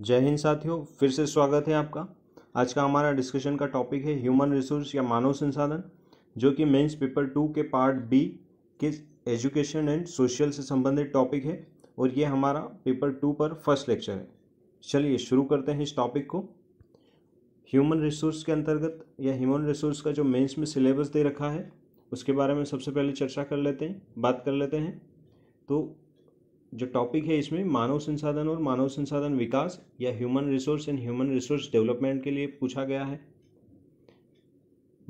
जय हिंद साथियों फिर से स्वागत है आपका आज का हमारा डिस्कशन का टॉपिक है ह्यूमन रिसोर्स या मानव संसाधन जो कि मेंस पेपर टू के पार्ट बी के एजुकेशन एंड सोशल से संबंधित टॉपिक है और ये हमारा पेपर टू पर फर्स्ट लेक्चर है चलिए शुरू करते हैं इस टॉपिक को ह्यूमन रिसोर्स के अंतर्गत या ह्यूमन रिसोर्स का जो मेंस में सिलेबस दे रखा है उसके बारे में सबसे पहले चर्चा कर लेते हैं बात कर लेते हैं तो जो टॉपिक है इसमें मानव संसाधन और मानव संसाधन विकास या human resource and human resource development के लिए पूछा गया है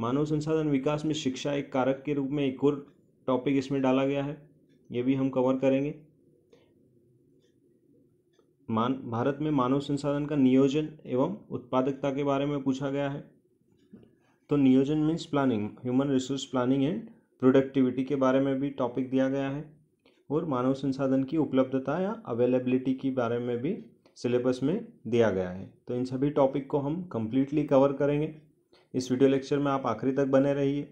मानव संसाधन विकास में शिक्षा एक कारक के रूप में एक और टॉपिक इसमें डाला गया है ये भी हम कवर करेंगे मान भारत में मानव संसाधन का नियोजन एवं उत्पादकता के बारे में पूछा गया है तो नियोजन means planning human resource planning and productivity के बारे में भी टॉपिक दिया गया है और मानव संसाधन की उपलब्धता या अवेलेबिलिटी के बारे में भी सिलेबस में दिया गया है तो इन सभी टॉपिक को हम कम्प्लीटली कवर करेंगे इस वीडियो लेक्चर में आप आखिरी तक बने रहिए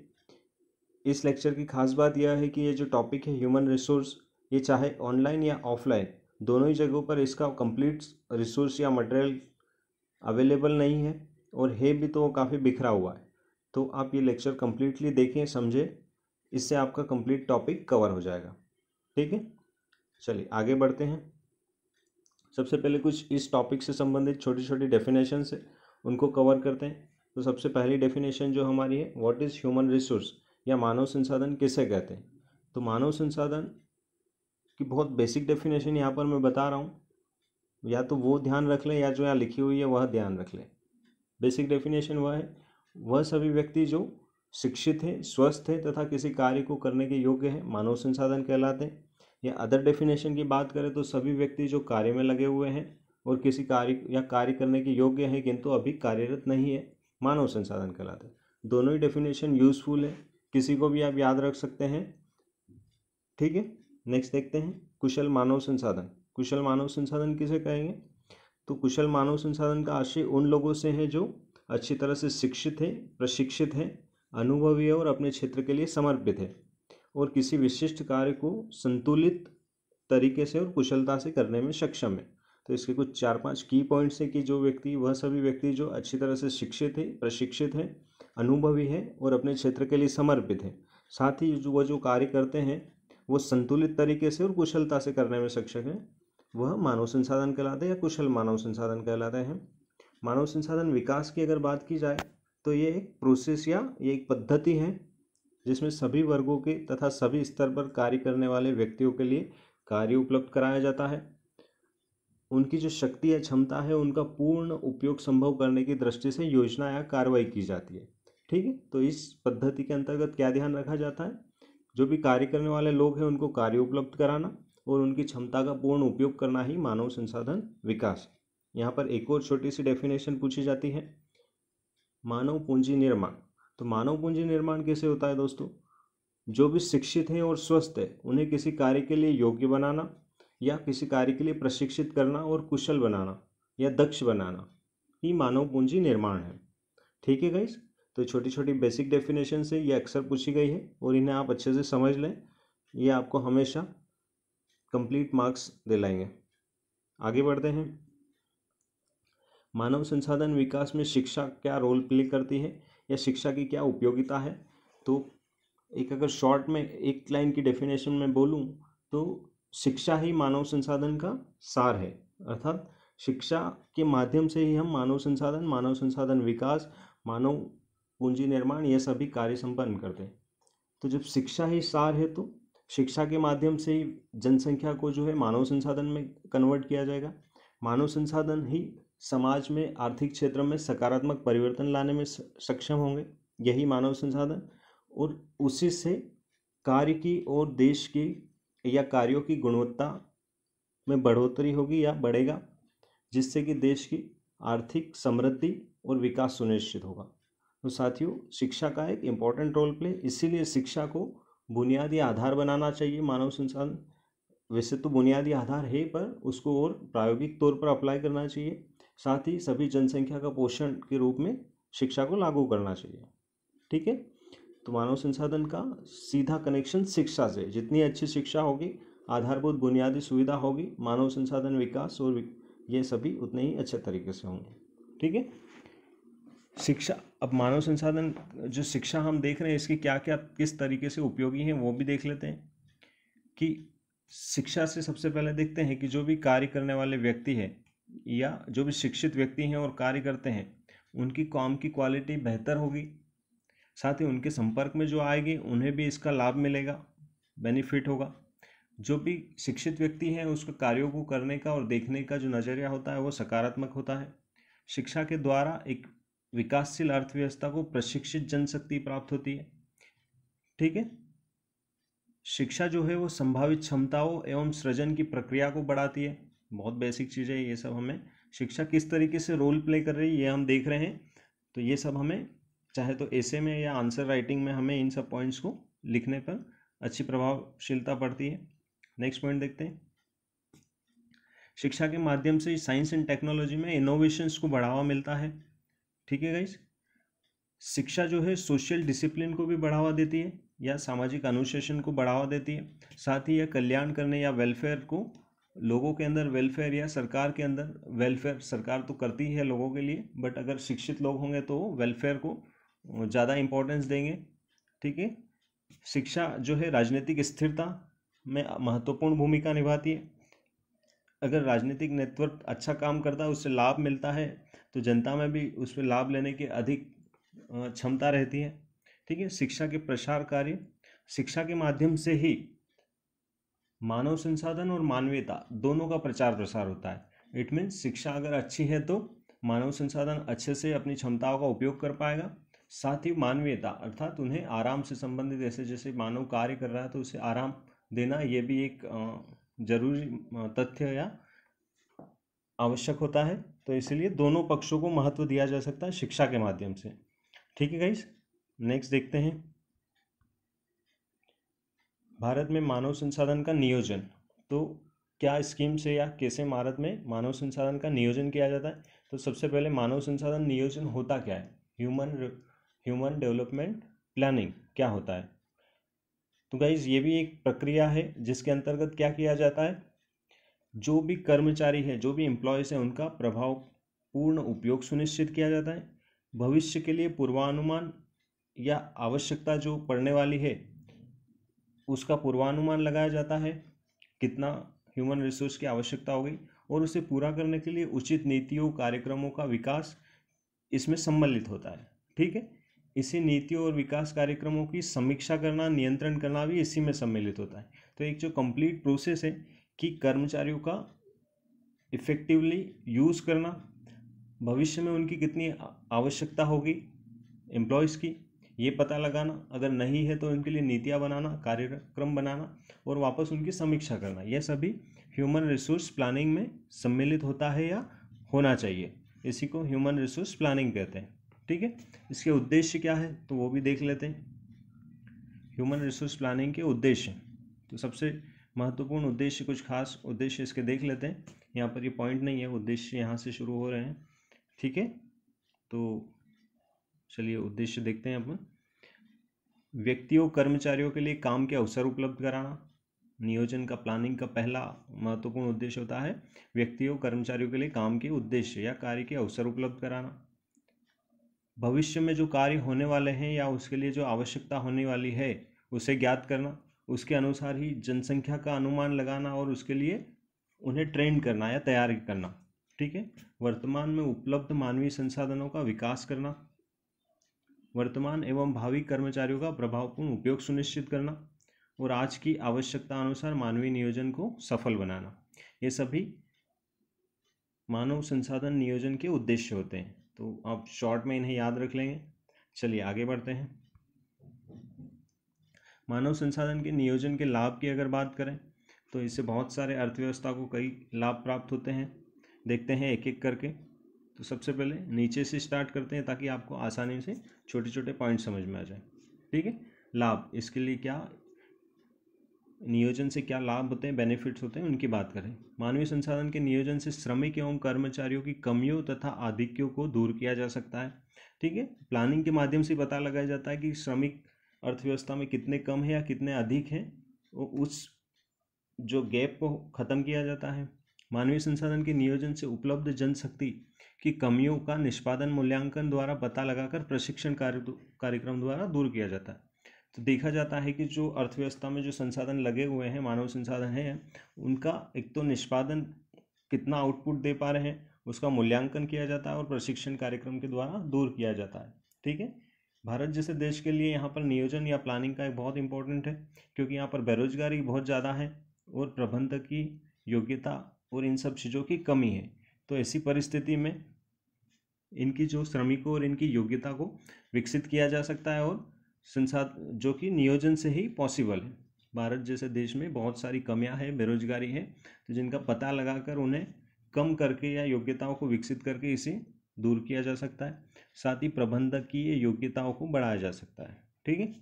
इस लेक्चर की खास बात यह है कि ये जो टॉपिक है ह्यूमन रिसोर्स ये चाहे ऑनलाइन या ऑफलाइन दोनों ही जगहों पर इसका कंप्लीट रिसोर्स या मटेरियल अवेलेबल नहीं है और है भी तो काफ़ी बिखरा हुआ है तो आप ये लेक्चर कम्प्लीटली देखें समझें इससे आपका कंप्लीट टॉपिक कवर हो जाएगा ठीक है चलिए आगे बढ़ते हैं सबसे पहले कुछ इस टॉपिक से संबंधित छोटी छोटी डेफिनेशन से उनको कवर करते हैं तो सबसे पहली डेफिनेशन जो हमारी है व्हाट इज़ ह्यूमन रिसोर्स या मानव संसाधन किसे कहते हैं तो मानव संसाधन की बहुत बेसिक डेफिनेशन यहाँ पर मैं बता रहा हूँ या तो वो ध्यान रख लें या जो यहाँ लिखी हुई है वह ध्यान रख लें बेसिक डेफिनेशन वह है वह सभी व्यक्ति जो शिक्षित है स्वस्थ है तथा किसी कार्य को करने के योग्य हैं मानव संसाधन कहलाते हैं या अदर डेफिनेशन की बात करें तो सभी व्यक्ति जो कार्य में लगे हुए हैं और किसी कार्य या कार्य करने के योग्य हैं किंतु अभी कार्यरत नहीं है मानव संसाधन कहलाते हैं दोनों ही डेफिनेशन यूज़फुल है किसी को भी आप याद रख सकते हैं ठीक है नेक्स्ट देखते हैं कुशल मानव संसाधन कुशल मानव संसाधन किसे कहेंगे तो कुशल मानव संसाधन का आशय उन लोगों से है जो अच्छी तरह से शिक्षित है प्रशिक्षित है अनुभवी और अपने क्षेत्र के लिए समर्पित है और किसी विशिष्ट कार्य को संतुलित तरीके से और कुशलता से करने में सक्षम है तो इसके कुछ चार पांच की पॉइंट्स हैं कि जो व्यक्ति वह सभी व्यक्ति जो अच्छी तरह से शिक्षित है प्रशिक्षित है अनुभवी है और अपने क्षेत्र के लिए समर्पित है साथ ही जो वह जो कार्य करते हैं वो संतुलित तरीके से और कुशलता से करने में सक्षम है वह मानव संसाधन कहलाते हैं या कुशल मानव संसाधन कहलाते हैं मानव संसाधन विकास की अगर बात की जाए तो ये एक प्रोसेस या ये एक पद्धति है जिसमें सभी वर्गों के तथा सभी स्तर पर कार्य करने वाले व्यक्तियों के लिए कार्य उपलब्ध कराया जाता है उनकी जो शक्ति या क्षमता है उनका पूर्ण उपयोग संभव करने की दृष्टि से योजना या कार्रवाई की जाती है ठीक है तो इस पद्धति के अंतर्गत क्या ध्यान रखा जाता है जो भी कार्य करने वाले लोग हैं उनको कार्य उपलब्ध कराना और उनकी क्षमता का पूर्ण उपयोग करना ही मानव संसाधन विकास है यहाँ पर एक और छोटी सी डेफिनेशन पूछी जाती है मानव पूंजी निर्माण तो मानव पूंजी निर्माण कैसे होता है दोस्तों जो भी शिक्षित हैं और स्वस्थ है उन्हें किसी कार्य के लिए योग्य बनाना या किसी कार्य के लिए प्रशिक्षित करना और कुशल बनाना या दक्ष बनाना ये मानव पूंजी निर्माण है ठीक है गाइस तो छोटी छोटी बेसिक डेफिनेशन से ये अक्सर पूछी गई है और इन्हें आप अच्छे से समझ लें ये आपको हमेशा कंप्लीट मार्क्स दिलाएंगे आगे बढ़ते हैं मानव संसाधन विकास में शिक्षा क्या रोल प्ले करती है या शिक्षा की क्या उपयोगिता है तो एक अगर शॉर्ट में एक लाइन की डेफिनेशन में बोलूँ तो शिक्षा ही मानव संसाधन का सार है अर्थात शिक्षा के माध्यम से ही हम मानव संसाधन मानव संसाधन विकास मानव पूंजी निर्माण ये सभी कार्य संपन्न करते हैं तो जब शिक्षा ही सार है तो शिक्षा के माध्यम से ही जनसंख्या को जो है मानव संसाधन में कन्वर्ट किया जाएगा मानव संसाधन ही समाज में आर्थिक क्षेत्र में सकारात्मक परिवर्तन लाने में सक्षम होंगे यही मानव संसाधन और उसी से कार्य की और देश की या कार्यों की गुणवत्ता में बढ़ोतरी होगी या बढ़ेगा जिससे कि देश की आर्थिक समृद्धि और विकास सुनिश्चित होगा तो साथियों शिक्षा का एक इम्पॉर्टेंट रोल प्ले इसीलिए शिक्षा को बुनियादी आधार बनाना चाहिए मानव संसाधन वैसे तो बुनियादी आधार है पर उसको और प्रायोगिक तौर पर अप्लाई करना चाहिए साथ ही सभी जनसंख्या का पोषण के रूप में शिक्षा को लागू करना चाहिए ठीक है तो मानव संसाधन का सीधा कनेक्शन शिक्षा से जितनी अच्छी शिक्षा होगी आधारभूत बुनियादी सुविधा होगी मानव संसाधन विकास और ये सभी उतने ही अच्छे तरीके से होंगे ठीक है शिक्षा अब मानव संसाधन जो शिक्षा हम देख रहे हैं इसके क्या क्या किस तरीके से उपयोगी हैं वो भी देख लेते हैं कि शिक्षा से सबसे पहले देखते हैं कि जो भी कार्य करने वाले व्यक्ति है या जो भी शिक्षित व्यक्ति हैं और कार्य करते हैं उनकी काम की क्वालिटी बेहतर होगी साथ ही उनके संपर्क में जो आएगी उन्हें भी इसका लाभ मिलेगा बेनिफिट होगा जो भी शिक्षित व्यक्ति हैं उसके कार्यों को करने का और देखने का जो नज़रिया होता है वो सकारात्मक होता है शिक्षा के द्वारा एक विकासशील अर्थव्यवस्था को प्रशिक्षित जनशक्ति प्राप्त होती है ठीक है शिक्षा जो है वो संभावित क्षमताओं एवं सृजन की प्रक्रिया को बढ़ाती है बहुत बेसिक चीज़ है ये सब हमें शिक्षा किस तरीके से रोल प्ले कर रही है ये हम देख रहे हैं तो ये सब हमें चाहे तो ऐसे में या आंसर राइटिंग में हमें इन सब पॉइंट्स को लिखने पर अच्छी प्रभावशीलता पड़ती है नेक्स्ट पॉइंट देखते हैं शिक्षा के माध्यम से साइंस एंड टेक्नोलॉजी में इनोवेशंस को बढ़ावा मिलता है ठीक है गाइज शिक्षा जो है सोशल डिसिप्लिन को भी बढ़ावा देती है या सामाजिक अनुशासन को बढ़ावा देती है साथ ही यह कल्याण करने या वेलफेयर को लोगों के अंदर वेलफेयर या सरकार के अंदर वेलफेयर सरकार तो करती है लोगों के लिए बट अगर शिक्षित लोग होंगे तो वेलफेयर को ज़्यादा इम्पोर्टेंस देंगे ठीक है शिक्षा जो है राजनीतिक स्थिरता में महत्वपूर्ण भूमिका निभाती है अगर राजनीतिक नेटवर्क अच्छा काम करता है उससे लाभ मिलता है तो जनता में भी उसमें लाभ लेने की अधिक क्षमता रहती है ठीक है शिक्षा के प्रसार कार्य शिक्षा के माध्यम से ही मानव संसाधन और मानवीयता दोनों का प्रचार प्रसार होता है इट मीन्स शिक्षा अगर अच्छी है तो मानव संसाधन अच्छे से अपनी क्षमताओं का उपयोग कर पाएगा साथ ही मानवीयता अर्थात उन्हें आराम से संबंधित ऐसे जैसे मानव कार्य कर रहा है तो उसे आराम देना ये भी एक जरूरी तथ्य या आवश्यक होता है तो इसलिए दोनों पक्षों को महत्व दिया जा सकता है शिक्षा के माध्यम से ठीक है गाइस नेक्स्ट देखते हैं भारत में मानव संसाधन का नियोजन तो क्या स्कीम से या कैसे भारत में मानव संसाधन का नियोजन किया जाता है तो सबसे पहले मानव संसाधन नियोजन होता क्या है ह्यूमन ह्यूमन डेवलपमेंट प्लानिंग क्या होता है तो गाइज ये भी एक प्रक्रिया है जिसके अंतर्गत क्या किया जाता है जो भी कर्मचारी है जो भी एम्प्लॉयज़ हैं उनका प्रभाव पूर्ण उपयोग सुनिश्चित किया जाता है भविष्य के लिए पूर्वानुमान या आवश्यकता जो पड़ने वाली है उसका पूर्वानुमान लगाया जाता है कितना ह्यूमन रिसोर्स की आवश्यकता होगी और उसे पूरा करने के लिए उचित नीतियों कार्यक्रमों का विकास इसमें सम्मिलित होता है ठीक है इसी नीतियों और विकास कार्यक्रमों की समीक्षा करना नियंत्रण करना भी इसी में सम्मिलित होता है तो एक जो कंप्लीट प्रोसेस है कि कर्मचारियों का इफ़ेक्टिवली यूज़ करना भविष्य में उनकी कितनी आवश्यकता होगी एम्प्लॉयज़ की ये पता लगाना अगर नहीं है तो इनके लिए नीतियाँ बनाना कार्यक्रम बनाना और वापस उनकी समीक्षा करना यह सभी ह्यूमन रिसोर्स प्लानिंग में सम्मिलित होता है या होना चाहिए इसी को ह्यूमन रिसोर्स प्लानिंग कहते हैं ठीक है इसके उद्देश्य क्या है तो वो भी देख लेते हैं ह्यूमन रिसोर्स प्लानिंग के उद्देश्य तो सबसे महत्वपूर्ण उद्देश्य कुछ खास उद्देश्य इसके देख लेते हैं यहाँ पर ये पॉइंट नहीं है उद्देश्य यहाँ से शुरू हो रहे हैं ठीक है तो चलिए उद्देश्य देखते हैं अपन व्यक्तियों कर्मचारियों के लिए काम के अवसर उपलब्ध कराना नियोजन का प्लानिंग का पहला महत्वपूर्ण उद्देश्य होता है व्यक्तियों कर्मचारियों के लिए काम के उद्देश्य या कार्य के अवसर उपलब्ध कराना भविष्य में जो कार्य होने वाले हैं या उसके लिए जो आवश्यकता होने वाली है उसे ज्ञात करना उसके अनुसार ही जनसंख्या का अनुमान लगाना और उसके लिए उन्हें ट्रेन करना या तैयार करना ठीक है वर्तमान में उपलब्ध मानवीय संसाधनों का विकास करना वर्तमान एवं भावी कर्मचारियों का प्रभावपूर्ण उपयोग सुनिश्चित करना और आज की आवश्यकता अनुसार मानवीय नियोजन को सफल बनाना ये सभी मानव संसाधन नियोजन के उद्देश्य होते हैं तो आप शॉर्ट में इन्हें याद रख लेंगे चलिए आगे बढ़ते हैं मानव संसाधन के नियोजन के लाभ की अगर बात करें तो इससे बहुत सारे अर्थव्यवस्था को कई लाभ प्राप्त होते हैं देखते हैं एक एक करके तो सबसे पहले नीचे से स्टार्ट करते हैं ताकि आपको आसानी से छोटे छोटे पॉइंट समझ में आ जाए ठीक है लाभ इसके लिए क्या नियोजन से क्या लाभ होते हैं बेनिफिट्स होते हैं उनकी बात करें मानवीय संसाधन के नियोजन से श्रमिक एवं कर्मचारियों की कमियों तथा आधिक्यों को दूर किया जा सकता है ठीक है प्लानिंग के माध्यम से पता लगाया जाता है कि श्रमिक अर्थव्यवस्था में कितने कम है या कितने अधिक हैं उस जो गैप को ख़त्म किया जाता है मानवीय संसाधन के नियोजन से उपलब्ध जनशक्ति की कमियों का निष्पादन मूल्यांकन द्वारा पता लगाकर प्रशिक्षण कार्य कार्यक्रम द्वारा दूर किया जाता है तो देखा जाता है कि जो अर्थव्यवस्था में जो संसाधन लगे हुए हैं मानव संसाधन हैं उनका एक तो निष्पादन कितना आउटपुट दे पा रहे हैं उसका मूल्यांकन किया जाता है और प्रशिक्षण कार्यक्रम के द्वारा दूर किया जाता है ठीक है भारत जैसे देश के लिए यहाँ पर नियोजन या प्लानिंग का एक बहुत इंपॉर्टेंट है क्योंकि यहाँ पर बेरोजगारी बहुत ज़्यादा है और प्रबंधक की योग्यता और इन सब चीज़ों की कमी है तो ऐसी परिस्थिति में इनकी जो श्रमिकों और इनकी योग्यता को विकसित किया जा सकता है और संसाध जो कि नियोजन से ही पॉसिबल है भारत जैसे देश में बहुत सारी कमियां हैं बेरोजगारी है तो जिनका पता लगाकर उन्हें कम करके या योग्यताओं को विकसित करके इसे दूर किया जा सकता है साथ ही प्रबंधकीय योग्यताओं को बढ़ाया जा सकता है ठीक है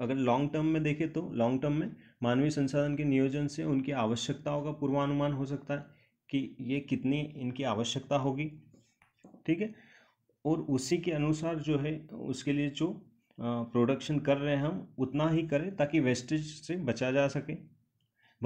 अगर लॉन्ग टर्म में देखें तो लॉन्ग टर्म में मानवीय संसाधन के नियोजन से उनकी आवश्यकताओं का पूर्वानुमान हो सकता है कि ये कितनी इनकी आवश्यकता होगी ठीक है और उसी के अनुसार जो है उसके लिए जो प्रोडक्शन कर रहे हैं हम उतना ही करें ताकि वेस्टेज से बचा जा सके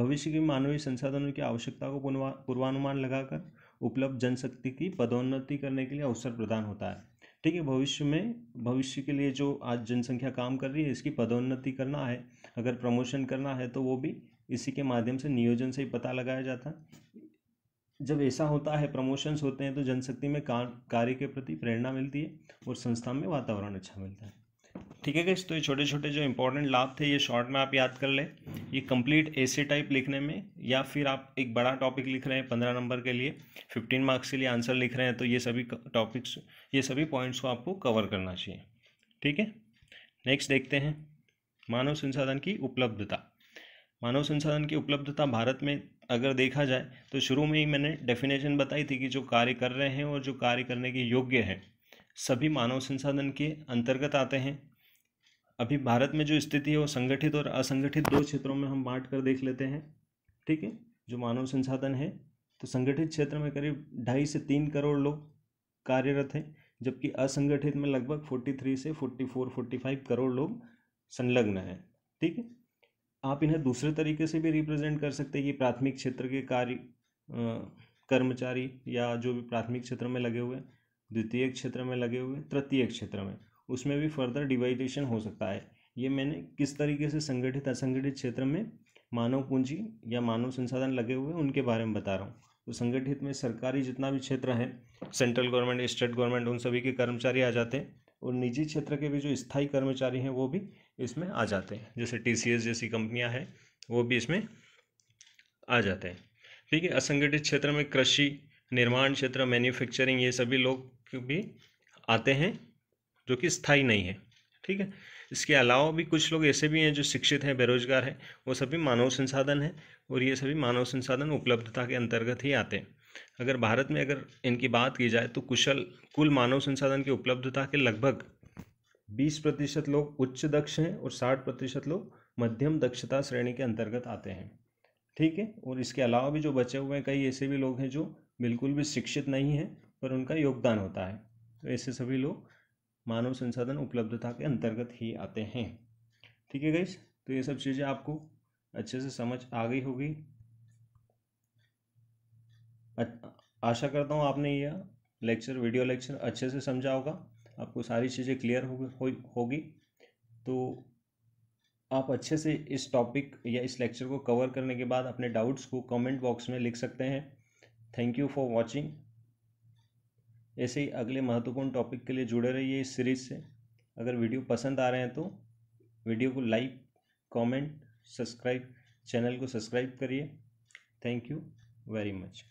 भविष्य की मानवीय संसाधनों की आवश्यकता को पूर्वानुमान लगाकर उपलब्ध जनशक्ति की पदोन्नति करने के लिए अवसर प्रदान होता है ठीक है भविष्य में भविष्य के लिए जो आज जनसंख्या काम कर रही है इसकी पदोन्नति करना है अगर प्रमोशन करना है तो वो भी इसी के माध्यम से नियोजन से ही पता लगाया जाता है जब ऐसा होता है प्रमोशंस होते हैं तो जनशक्ति में कार्य के प्रति प्रेरणा मिलती है और संस्था में वातावरण अच्छा मिलता है ठीक है तो ये छोटे छोटे जो इंपॉर्टेंट लाभ थे ये शॉर्ट में आप याद कर लें ये कंप्लीट ऐसे टाइप लिखने में या फिर आप एक बड़ा टॉपिक लिख रहे हैं पंद्रह नंबर के लिए फिफ्टीन मार्क्स के लिए आंसर लिख रहे हैं तो ये सभी टॉपिक्स ये सभी पॉइंट्स को आपको कवर करना चाहिए ठीक है नेक्स्ट देखते हैं मानव संसाधन की उपलब्धता मानव संसाधन की उपलब्धता भारत में अगर देखा जाए तो शुरू में ही मैंने डेफिनेशन बताई थी कि जो कार्य कर रहे हैं और जो कार्य करने के योग्य हैं सभी मानव संसाधन के अंतर्गत आते हैं अभी भारत में जो स्थिति है वो संगठित और असंगठित दो क्षेत्रों में हम बांट कर देख लेते हैं ठीक है जो मानव संसाधन है तो संगठित क्षेत्र में करीब ढाई से तीन करोड़ लोग कार्यरत हैं जबकि असंगठित में लगभग फोर्टी थ्री से forty four forty five crore लोग संलग्न हैं ठीक है आप इन्हें दूसरे तरीके से भी रिप्रेजेंट कर सकते हैं कि प्राथमिक क्षेत्र के कार्य कर्मचारी या जो भी प्राथमिक क्षेत्र में लगे हुए द्वितीय क्षेत्र में लगे हुए तृतीय क्षेत्र में उसमें भी फर्दर डिवाइडेशन हो सकता है ये मैंने किस तरीके से संगठित असंगठित क्षेत्र में मानव पूंजी या मानव संसाधन लगे हुए उनके बारे में बता रहा हूँ तो संगठित में सरकारी जितना भी क्षेत्र है सेंट्रल गवर्नमेंट स्टेट गवर्नमेंट उन सभी के कर्मचारी आ जाते हैं और निजी क्षेत्र के भी जो स्थायी कर्मचारी हैं वो भी इसमें आ जाते हैं जैसे टी जैसी कंपनियाँ हैं वो भी इसमें आ जाते हैं ठीक है असंगठित क्षेत्र में कृषि निर्माण क्षेत्र मैन्युफैक्चरिंग ये सभी लोग भी आते हैं जो कि स्थायी नहीं है ठीक है इसके अलावा भी कुछ लोग ऐसे भी हैं जो शिक्षित हैं बेरोजगार हैं वो सभी मानव संसाधन हैं और ये सभी मानव संसाधन उपलब्धता के अंतर्गत ही आते हैं अगर भारत में अगर इनकी बात की जाए तो कुशल कुल मानव संसाधन की उपलब्धता के लगभग बीस प्रतिशत लोग उच्च दक्ष हैं और साठ प्रतिशत लोग मध्यम दक्षता श्रेणी के अंतर्गत आते हैं ठीक है और इसके अलावा भी जो बचे हुए हैं कई ऐसे भी लोग हैं जो बिल्कुल भी शिक्षित नहीं हैं पर उनका योगदान होता है तो ऐसे सभी लोग मानव संसाधन उपलब्धता के अंतर्गत ही आते हैं ठीक है गईस तो ये सब चीज़ें आपको अच्छे से समझ आ गई होगी आशा करता हूँ आपने यह लेक्चर वीडियो लेक्चर अच्छे से समझा होगा आपको सारी चीज़ें क्लियर होगी होगी तो आप अच्छे से इस टॉपिक या इस लेक्चर को कवर करने के बाद अपने डाउट्स को कमेंट बॉक्स में लिख सकते हैं थैंक यू फॉर वॉचिंग ऐसे ही अगले महत्वपूर्ण टॉपिक के लिए जुड़े रहिए इस सीरीज से अगर वीडियो पसंद आ रहे हैं तो वीडियो को लाइक कमेंट सब्सक्राइब चैनल को सब्सक्राइब करिए थैंक यू वेरी मच